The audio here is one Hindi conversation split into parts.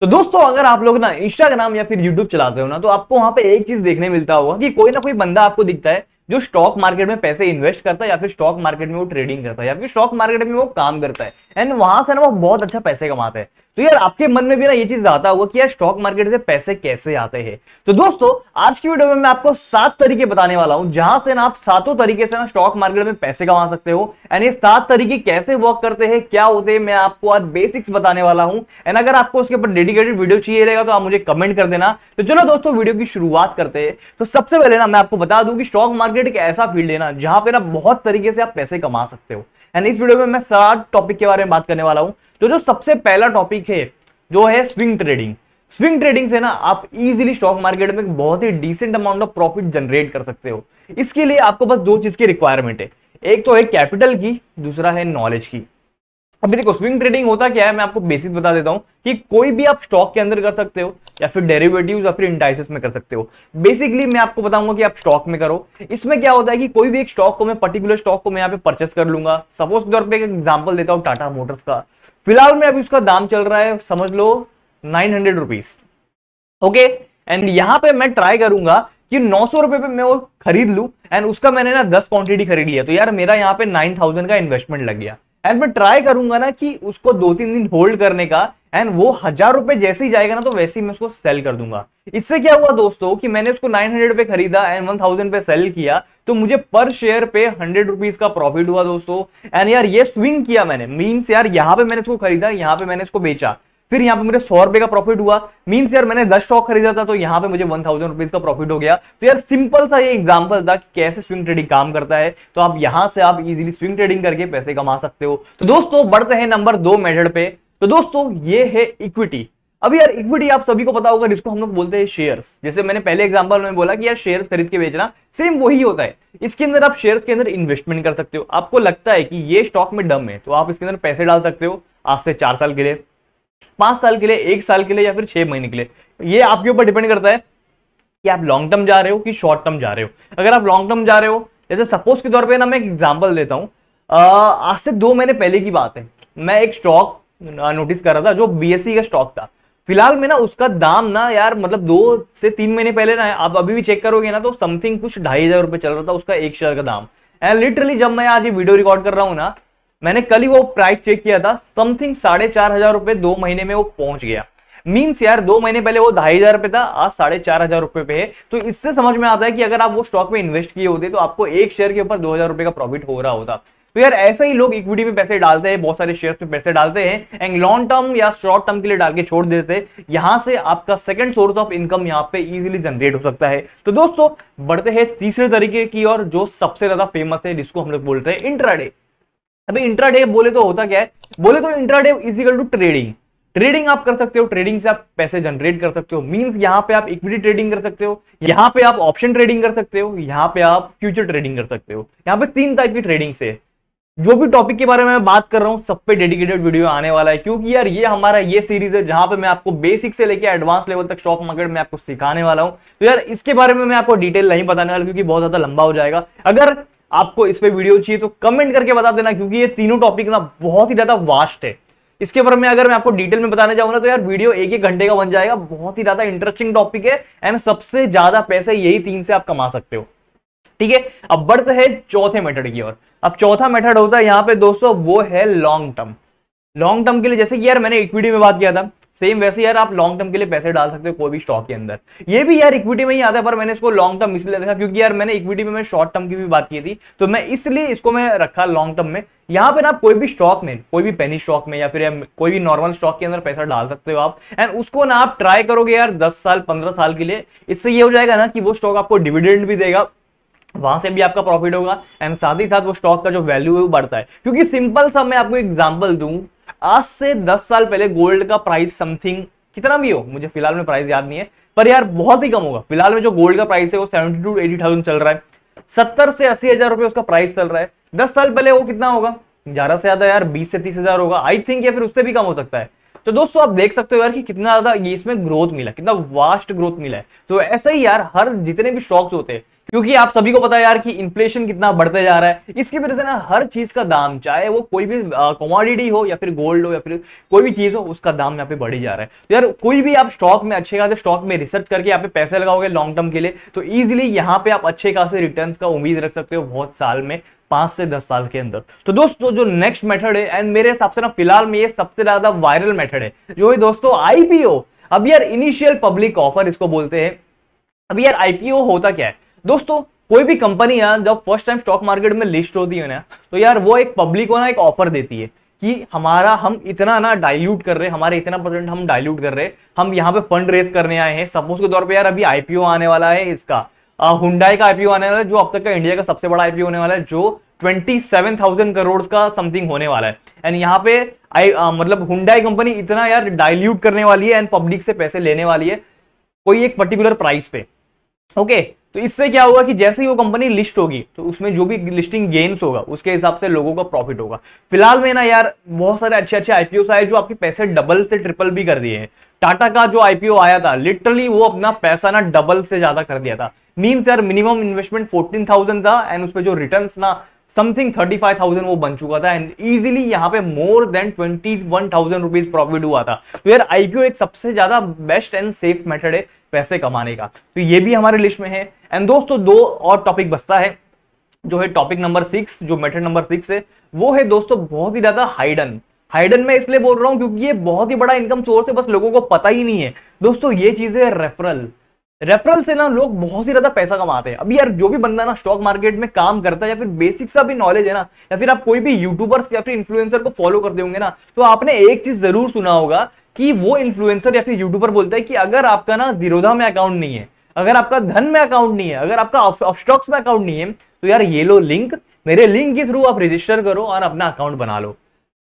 तो दोस्तों अगर आप लोग ना इंस्टाग्राम या फिर यूट्यूब चलाते हो ना तो आपको वहां पे एक चीज देखने मिलता होगा कि कोई ना कोई बंदा आपको दिखता है जो स्टॉक मार्केट में पैसे इन्वेस्ट करता है या फिर स्टॉक मार्केट में वो ट्रेडिंग करता है या फिर स्टॉक मार्केट में वो काम करता है एंड वहां से ना वो बहुत अच्छा पैसे कमाते हैं तो यार आपके मन में भी ना ये चीज आता होगा कि यार स्टॉक मार्केट से पैसे कैसे आते हैं तो दोस्तों आज की वीडियो में मैं आपको सात तरीके बताने वाला हूं जहां से ना आप सातों तरीके से ना स्टॉक मार्केट में पैसे कमा सकते हो एंड ये सात तरीके कैसे वर्क करते हैं क्या होते हैं मैं आपको आज बेसिक्स बताने वाला हूं एंड अगर आपको उसके ऊपर डेडिकेटेड वीडियो चाहिए रहेगा तो आप मुझे कमेंट कर देना तो चलो दोस्तों वीडियो की शुरुआत करते हैं तो सबसे पहले ना मैं आपको बता दूं कि स्टॉक मार्केट मार्केट एक ऐसा फील्ड है ना जहां पे ना बहुत तरीके से आप पैसे कमा सकते हो एंड इस वीडियो में मैं सारा टॉपिक के बारे में बात करने वाला हूँ तो जो सबसे पहला टॉपिक है जो है स्विंग ट्रेडिंग स्विंग ट्रेडिंग से ना आप इजीली स्टॉक मार्केट में बहुत ही decent amount of profit generate कर सकते हो इसके लिए आपको बस दो चीज की रिक्वायरमेंट है एक तो है कैपिटल की दूसरा है नॉलेज की अभी देखो स्विंग ट्रेडिंग होता क्या है मैं आपको बेसिस बता देता हूं कि कोई भी आप स्टॉक के अंदर कर सकते हो या फिर डेरिवेटिव्स या फिर इंटाइसिस में कर सकते हो बेसिकली मैं आपको बताऊंगा कि आप स्टॉक में करो इसमें क्या होता है कि कोई भी एक स्टॉक को मैं पर्टिकुलर स्टॉक को मैं यहाँ पे परचेस कर लूंगा सपोज के तौर पर एक एग्जाम्पल देता हूँ टाटा मोटर्स का फिलहाल में अभी उसका दाम चल रहा है समझ लो nine hundred rupees okay and यहाँ पे मैं ट्राई करूंगा कि नौ सौ रुपए पे मैं वो खरीद लू एंड उसका मैंने ना दस क्वांटिटी खरीद लिया तो यार मेरा यहाँ पे नाइन थाउजेंड का इन्वेस्टमेंट लग गया एंड मैं ट्राई करूंगा ना कि उसको दो तीन दिन होल्ड करने का एंड वो हजार रुपए जैसे ही जाएगा ना तो वैसे ही मैं उसको सेल कर दूंगा इससे क्या हुआ दोस्तों कि मैंने उसको नाइन हंड्रेड पे खरीदा एंड वन थाउजेंड पे सेल किया तो मुझे पर शेयर पे हंड्रेड रुपीज का प्रॉफिट हुआ दोस्तों एंड यार ये स्विंग किया मैंने मीन्स यार यहाँ पे मैंने इसको खरीदा यहाँ पे मैंने इसको बेचा फिर यहाँ पे मुझे सौ रुपए का प्रॉफिट हुआ मीन्स यार मैंने दस स्टॉक खरीदा था तो यहाँ पे मुझे वन थाउजेंड रुपीज का प्रॉफिट हो गया तो यार सिंपल सा ये एग्जांपल था कि कैसे स्विंग ट्रेडिंग काम करता है तो आप यहाँ से आप इजीली स्विंग ट्रेडिंग करके पैसे कमा सकते हो तो दोस्तों बढ़ते हैं नंबर दो मेथड पे तो दोस्तों ये है इक्विटी अभी यार इक्विटी आप सभी को पता होगा जिसको हम लोग बोलते हैं शेयर्स जैसे मैंने पहले एग्जांपल में बोला कि यार शेयर्स खरीद के बेचना सेम वही होता है इसके अंदर आप शेयर्स के अंदर इन्वेस्टमेंट कर सकते हो आपको लगता है कि ये स्टॉक में डम है तो आप इसके अंदर पैसे डाल सकते हो आज से चार साल के लिए पांच साल के लिए एक साल के लिए या फिर छह महीने के लिए ये आपके ऊपर डिपेंड करता है कि आप लॉन्ग टर्म जा रहे हो कि शॉर्ट टर्म जा रहे हो अगर आप लॉन्ग टर्म जा रहे हो जैसे सपोज के तौर पर ना मैं एक एग्जाम्पल देता हूँ आज से दो महीने पहले की बात है मैं एक स्टॉक नोटिस कर रहा था जो बी e का स्टॉक था फिलहाल में ना उसका दाम ना यार मतलब दो से तीन महीने पहले ना आप अभी भी चेक करोगे ना तो समथिंग कुछ ढाई हजार रुपये चल रहा था उसका एक शेयर का दाम एंड लिटरली जब मैं आज ये वीडियो रिकॉर्ड कर रहा हूँ ना मैंने कल ही वो प्राइस चेक किया था समथिंग साढ़े चार हजार रुपये दो महीने में वो पहुंच गया मीन्स यार दो महीने पहले वो ढाई हजार रुपये था आज साढ़े चार हजार रुपये पे है तो इससे समझ में आता है कि अगर आप वो स्टॉक में इन्वेस्ट किए होते तो आपको एक शेयर के ऊपर दो हजार रुपए का प्रॉफिट हो रहा होता तो यार ऐसे ही लोग इक्विटी में पैसे डालते हैं बहुत सारे शेयर्स में पैसे डालते हैं एंड लॉन्ग टर्म या शॉर्ट टर्म के लिए डाल के छोड़ देते हैं यहां से आपका सेकंड सोर्स ऑफ इनकम यहाँ पे इजीली जनरेट हो सकता है तो दोस्तों बढ़ते हैं तीसरे तरीके की और जो सबसे ज्यादा फेमस है जिसको हम लोग बोलते हैं इंट्राडे अभी इंट्राडे बोले तो होता क्या है बोले तो intraday equal to trading trading आप कर सकते हो ट्रेडिंग से आप पैसे जनरेट कर सकते हो मींस यहाँ पे आप इक्विटी ट्रेडिंग कर सकते हो यहाँ पे आप ऑप्शन ट्रेडिंग कर सकते हो यहाँ पे आप फ्यूचर ट्रेडिंग कर सकते हो यहाँ पे तीन टाइप की ट्रेडिंग से जो भी टॉपिक के बारे में मैं बात कर रहा हूँ सब पे डेडिकेटेड वीडियो आने वाला है क्योंकि यार ये हमारा ये सीरीज है जहां पे मैं आपको बेसिक से लेके एडवांस लेवल तक स्टॉक मार्केट में आपको सिखाने वाला हूँ तो यार इसके बारे में मैं आपको डिटेल नहीं बताने वाला क्योंकि बहुत ज्यादा लंबा हो जाएगा अगर आपको इस पर वीडियो चाहिए तो कमेंट करके बता देना क्योंकि ये तीनों टॉपिक ना बहुत ही ज़्यादा वास्ट है इसके ऊपर मैं अगर मैं आपको डिटेल में बताने जाऊंगा तो यार वीडियो एक एक घंटे का बन जाएगा बहुत ही ज़्यादा इंटरेस्टिंग टॉपिक है एंड सबसे ज़्यादा पैसे यही तीन से आप कमा सकते हो ठीक है अब बढ़ते हैं चौथे मेथड की ओर अब चौथा मेथड होता है यहाँ पे दोस्तों वो है लॉन्ग टर्म लॉन्ग टर्म के लिए जैसे कि यार मैंने इक्विटी में बात किया था सेम वैसे यार आप लॉन्ग टर्म के लिए पैसे डाल सकते हो कोई भी स्टॉक के अंदर ये भी यार इक्विटी में ही आता है पर मैंने इसको लॉन्ग टर्म इसलिए रखा क्योंकि यार मैंने इक्विटी में शॉर्ट टर्म की भी बात की थी तो मैं इसलिए इसको मैं रखा लॉन्ग टर्म में यहाँ पर आप कोई भी स्टॉक में कोई भी पेनी स्टॉक में या फिर कोई भी नॉर्मल स्टॉक के अंदर पैसा डाल सकते हो आप एंड उसको ना आप ट्राई करोगे यार दस साल पंद्रह साल के लिए इससे ये हो जाएगा ना कि वो स्टॉक आपको डिविडेंड भी देगा वहां से भी आपका प्रॉफिट होगा एंड साथ ही साथ वो स्टॉक का जो वैल्यू है वो बढ़ता है क्योंकि सिंपल सा मैं आपको एग्जाम्पल दूं आज से 10 साल पहले गोल्ड का प्राइस समथिंग कितना भी हो मुझे फिलहाल में प्राइस याद नहीं है पर यार बहुत ही कम होगा फिलहाल में जो गोल्ड का प्राइस है वो सेवेंटी टू एटी थाउजेंड चल रहा है सत्तर से अस्सी हजार रुपये उसका प्राइस चल रहा है दस साल पहले वो कितना होगा ज्यादा से ज्यादा यार बीस से तीस हजार होगा आई थिंक या फिर उससे भी कम हो सकता है तो दोस्तों आप देख सकते हो यार कि कितना ज्यादा इसमें ग्रोथ मिला कितना वास्ट ग्रोथ मिला है तो ऐसा ही यार हर जितने भी स्टॉक्स होते हैं क्योंकि आप सभी को पता है यार कि इन्फ्लेशन कितना बढ़ते जा रहा है इसकी वजह से ना हर चीज का दाम चाहे वो कोई भी कमोडिटी हो या फिर गोल्ड हो या फिर कोई भी चीज हो उसका दाम यहाँ पे बढ़ी जा रहा है तो यार कोई भी आप स्टॉक में अच्छे खासे स्टॉक में रिसर्च करके यहाँ पे पैसे लगाओगे लॉन्ग टर्म के लिए तो ईजिली यहाँ पे आप अच्छे खासे रिटर्न का उम्मीद रख सकते हो बहुत साल में पांच से दस साल के अंदर तो दोस्तों जो नेक्स्ट मेथड है एंड मेरे हिसाब से ना फिलहाल में ये सबसे ज्यादा वायरल मेथड है जो है दोस्तों आईपीओ अब यार इनिशियल पब्लिक ऑफर इसको बोलते हैं अब यार आईपीओ होता क्या है दोस्तों कोई भी कंपनी यार जब फर्स्ट टाइम स्टॉक मार्केट में लिस्ट होती है ना तो यार वो एक पब्लिक को ना एक ऑफर देती है कि हमारा हम इतना ना डाइल्यूट कर रहे हैं हमारे इतना परसेंट हम डाइल्यूट कर रहे हैं हम यहाँ पे फंड रेज करने आए हैं सपोज के तौर पे यार अभी आईपीओ आने वाला है इसका हुडाई का आईपीओ आने वाला है जो अब तक का इंडिया का सबसे बड़ा आईपीओ होने वाला है जो 27,000 करोड़ का समथिंग होने वाला है एंड यहाँ पे आई मतलब हुडाई कंपनी इतना यार डाइल्यूट करने वाली है एंड पब्लिक से पैसे लेने वाली है कोई एक पर्टिकुलर प्राइस पे ओके okay, तो इससे क्या होगा कि जैसे ही वो कंपनी लिस्ट होगी तो उसमें जो भी लिस्टिंग गेन्स होगा उसके हिसाब से लोगों का प्रॉफिट होगा फिलहाल में ना यार बहुत सारे अच्छे अच्छे आईपीओ आए जो आपके पैसे डबल से ट्रिपल भी कर दिए हैं टाटा का जो आईपीओ आया था लिटरली वो अपना पैसा ना डबल से ज्यादा कर दिया था मीन्स यार मिनिमम इन्वेस्टमेंट फोर्टीन थाउजेंड था एंड उस पर जो रिटर्न ना समथिंग थर्टी फाइव थाउजेंड वो बन चुका था एंड इजिली यहाँ पे more than twenty one thousand rupees profit हुआ था तो यार आईपीओ एक सबसे ज्यादा बेस्ट एंड सेफ मेथड है पैसे कमाने का तो ये भी हमारे लिस्ट में है एंड दोस्तों दो और टॉपिक बचता है जो है टॉपिक नंबर सिक्स जो मेथड नंबर सिक्स है वो है दोस्तों बहुत ही ज्यादा हाइडन हाइडन मैं इसलिए बोल रहा हूँ क्योंकि ये बहुत ही बड़ा इनकम सोर्स है बस लोगों को पता ही नहीं है दोस्तों ये चीज है रेफरल रेफरल से ना लोग बहुत ही ज्यादा पैसा कमाते हैं अभी यार जो भी बंदा ना स्टॉक मार्केट में काम करता है या फिर बेसिक सा भी नॉलेज है ना या फिर आप कोई भी यूट्यूबर्स या फिर इन्फ्लुएंसर को फॉलो करते होंगे ना तो आपने एक चीज जरूर सुना होगा कि वो इन्फ्लुएंसर या फिर यूट्यूबर बोलता है कि अगर आपका ना जीरोधा में अकाउंट नहीं है अगर आपका धन में अकाउंट नहीं है अगर आपका स्टॉक्स में अकाउंट नहीं है तो यार ये लो लिंक मेरे लिंक के थ्रू आप रजिस्टर करो और अपना अकाउंट बना लो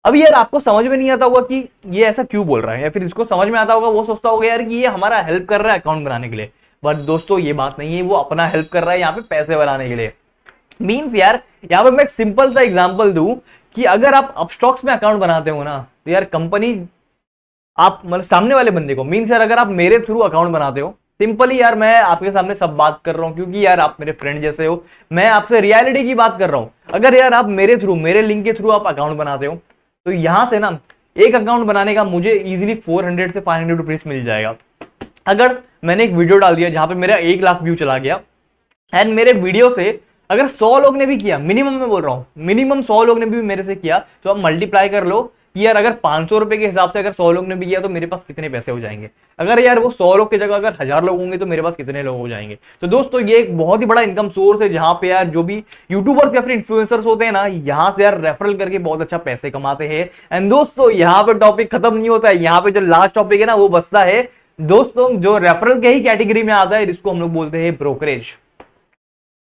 अब यार आपको समझ में नहीं आता होगा कि ये ऐसा क्यों बोल रहा है या फिर इसको समझ में आता होगा वो सोचता होगा यार कि ये हमारा हेल्प कर रहा है अकाउंट बनाने के लिए बट दोस्तों ये बात नहीं है वो अपना हेल्प कर रहा है यहाँ पे पैसे बनाने के लिए मीन्स यार यहाँ पे मैं सिंपल सा एग्जाम्पल दू कि अगर आप अपस्टॉक्स में अकाउंट बनाते हो ना तो यार कंपनी आप मतलब सामने वाले बंदे को मीन्स यार अगर आप मेरे थ्रू अकाउंट बनाते हो सिंपली यार मैं आपके सामने सब बात कर रहा हूँ क्योंकि यार आप मेरे फ्रेंड जैसे हो मैं आपसे रियलिटी की बात कर रहा हूँ अगर यार आप मेरे थ्रू मेरे लिंक के थ्रू आप अकाउंट बनाते हो तो यहां से ना एक अकाउंट बनाने का मुझे इजीली 400 से 500 हंड्रेड रुपीज़ मिल जाएगा अगर मैंने एक वीडियो डाल दिया जहां पे मेरा एक लाख व्यू चला गया एंड मेरे वीडियो से अगर सौ लोग ने भी किया मिनिमम मैं बोल रहा हूँ मिनिमम सौ लोग ने भी मेरे से किया तो आप मल्टीप्लाई कर लो कि यार अगर पाँच सौ रुपए के हिसाब से अगर सौ लोग ने भी किया तो मेरे पास कितने पैसे हो जाएंगे अगर यार वो सौ लोग की जगह अगर हज़ार लोग होंगे तो मेरे पास कितने लोग हो जाएंगे तो दोस्तों ये एक बहुत ही बड़ा इनकम सोर्स है जहाँ पे यार जो भी यूट्यूबर्स या फिर इन्फ्लुएंसर्स होते हैं ना यहाँ से यार रेफरल करके बहुत अच्छा पैसे कमाते हैं एंड दोस्तों यहाँ पर टॉपिक खत्म नहीं होता है यहाँ पे जो लास्ट टॉपिक है ना वो बसता है दोस्तों जो रेफरल के ही कैटेगरी में आता है जिसको हम लोग बोलते हैं ब्रोकरेज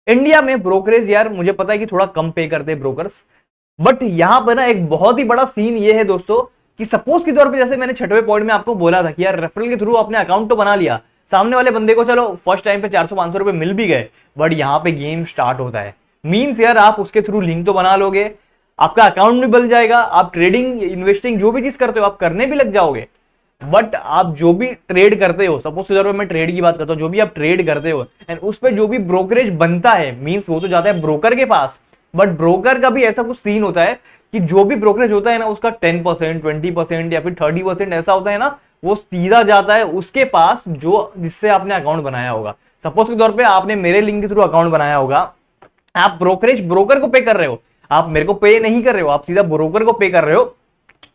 इंडिया में ब्रोकरेज यार मुझे पता है कि थोड़ा कम पे करते हैं ब्रोकर्स बट यहां पर ना एक बहुत ही बड़ा सीन ये है दोस्तों कि सपोज के तौर पे जैसे मैंने छठवें पॉइंट में आपको बोला था कि यार रेफरल के थ्रू आपने अकाउंट तो बना लिया सामने वाले बंदे को चलो फर्स्ट टाइम पे चार सौ पांच सौ रुपए मिल भी गए बट यहाँ पे गेम स्टार्ट होता है मीन्स यार आप उसके थ्रू लिंक तो बना लोगे आपका अकाउंट भी बन जाएगा आप ट्रेडिंग इन्वेस्टिंग जो भी चीज करते हो आप करने भी लग जाओगे बट आप जो भी ट्रेड करते हो सपोज के तौर पर मैं ट्रेड की बात करता हूँ जो भी आप ट्रेड करते हो एंड उस पर जो भी ब्रोकरेज बनता है मीन्स वो तो जाता है ब्रोकर के पास बट ब्रोकर का भी ऐसा कुछ सीन होता है कि जो भी ब्रोकरेज होता है ना उसका टेन परसेंट ट्वेंटी परसेंट या फिर थर्टी परसेंट ऐसा होता है ना वो सीधा जाता है उसके पास जो जिससे आपने अकाउंट बनाया होगा सपोज के तौर पे आपने मेरे लिंक के थ्रू अकाउंट बनाया होगा आप ब्रोकरेज ब्रोकर को पे कर रहे हो आप मेरे को पे नहीं कर रहे हो आप सीधा ब्रोकर को पे कर रहे हो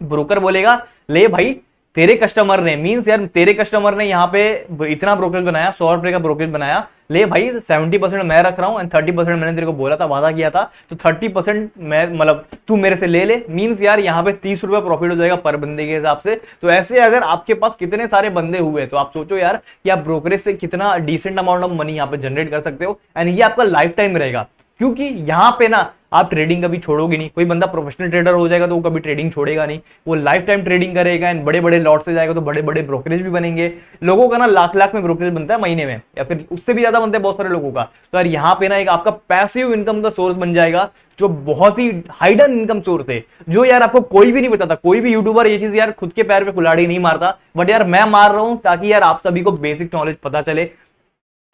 ब्रोकर बोलेगा ले भाई तेरे कस्टमर ने मीन्स यार तेरे कस्टमर ने यहाँ पे इतना ब्रोकरेज बनाया सौ रुपए का ब्रोकरेज बनाया ले भाई सेवेंटी परसेंट मैं रख रहा हूँ एंड थर्टी परसेंट मैंने तेरे को बोला था वादा किया था तो थर्टी परसेंट मैं मतलब तू मेरे से ले ले मीन्स यार यहाँ पे तीस रुपये प्रॉफिट हो जाएगा पर बंदे के हिसाब से तो ऐसे अगर आपके पास कितने सारे बंदे हुए तो आप सोचो यार कि आप ब्रोकरेज से कितना डिसेंट अमाउंट ऑफ मनी यहाँ पे जनरेट कर सकते हो एंड ये आपका लाइफ टाइम रहेगा क्योंकि यहाँ पे ना आप ट्रेडिंग कभी छोड़ोगे नहीं कोई बंदा प्रोफेशनल ट्रेडर हो जाएगा तो वो कभी ट्रेडिंग छोड़ेगा नहीं वो लाइफ टाइम ट्रेडिंग करेगा एंड बड़े बड़े लॉट से जाएगा तो बड़े बड़े ब्रोकरेज भी बनेंगे लोगों का ना लाख लाख में ब्रोकरेज बनता है महीने में या फिर उससे भी ज्यादा बनता है बहुत सारे लोगों का तो यार यहाँ पे ना एक आपका पैसिव इनकम का सोर्स बन जाएगा जो बहुत ही हाइडन इनकम सोर्स है जो यार आपको कोई भी नहीं बताता कोई भी यूट्यूबर ये चीज यार खुद के पैर पे कुलाड़ी नहीं मारता बट यार मैं मार रहा हूँ ताकि यार आप सभी को बेसिक नॉलेज पता चले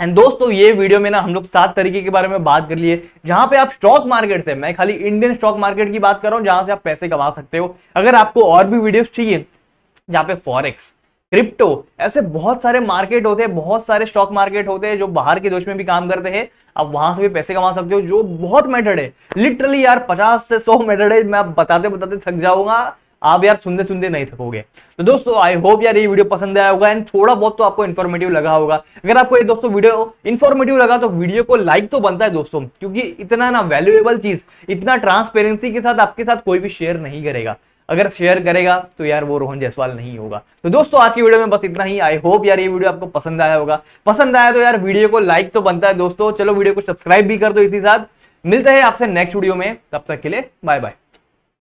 एंड दोस्तों ये वीडियो में ना हम लोग सात तरीके के बारे में बात कर लिए जहां पे आप स्टॉक मार्केट से मैं खाली इंडियन स्टॉक मार्केट की बात कर रहा हूँ जहां से आप पैसे कमा सकते हो अगर आपको और भी वीडियोस चाहिए जहां पे फॉरेक्स क्रिप्टो ऐसे बहुत सारे मार्केट होते हैं बहुत सारे स्टॉक मार्केट होते हैं जो बाहर के देश में भी काम करते हैं आप वहां से भी पैसे कमा सकते हो जो बहुत मेथड है लिटरली यार पचास से सौ मेथड है मैं आप बताते बताते थक जाऊंगा आप यार सुनते सुनते नहीं थकोगे तो दोस्तों आई होप यार ये वीडियो पसंद आया होगा एंड थोड़ा बहुत तो आपको इन्फॉर्मेटिव लगा होगा अगर आपको ये दोस्तों वीडियो इन्फॉर्मेटिव लगा तो वीडियो को लाइक तो बनता है दोस्तों क्योंकि इतना ना वैल्यूएबल चीज इतना ट्रांसपेरेंसी के साथ आपके साथ कोई भी शेयर नहीं करेगा अगर शेयर करेगा तो यार वो रोहन जायसवाल नहीं होगा तो दोस्तों आज की वीडियो में बस इतना ही आई होप यार ये वीडियो आपको पसंद आया होगा पसंद आया तो यार वीडियो को लाइक तो बनता है दोस्तों चलो वीडियो को सब्सक्राइब भी कर दो इसी साथ मिलते हैं आपसे नेक्स्ट वीडियो में तब तक के लिए बाय बाय